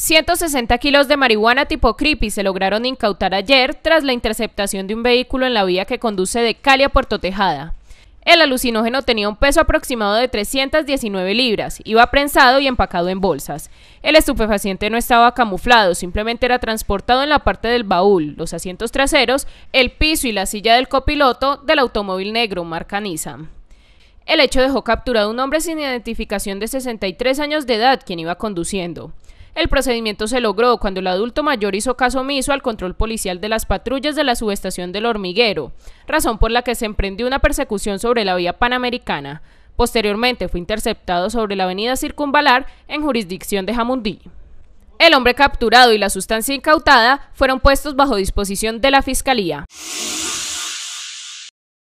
160 kilos de marihuana tipo creepy se lograron incautar ayer tras la interceptación de un vehículo en la vía que conduce de Cali a Puerto Tejada. El alucinógeno tenía un peso aproximado de 319 libras, iba prensado y empacado en bolsas. El estupefaciente no estaba camuflado, simplemente era transportado en la parte del baúl, los asientos traseros, el piso y la silla del copiloto del automóvil negro marca Nissan. El hecho dejó capturado a un hombre sin identificación de 63 años de edad, quien iba conduciendo. El procedimiento se logró cuando el adulto mayor hizo caso omiso al control policial de las patrullas de la subestación del hormiguero, razón por la que se emprendió una persecución sobre la vía panamericana. Posteriormente fue interceptado sobre la avenida Circunvalar en jurisdicción de Jamundí. El hombre capturado y la sustancia incautada fueron puestos bajo disposición de la Fiscalía.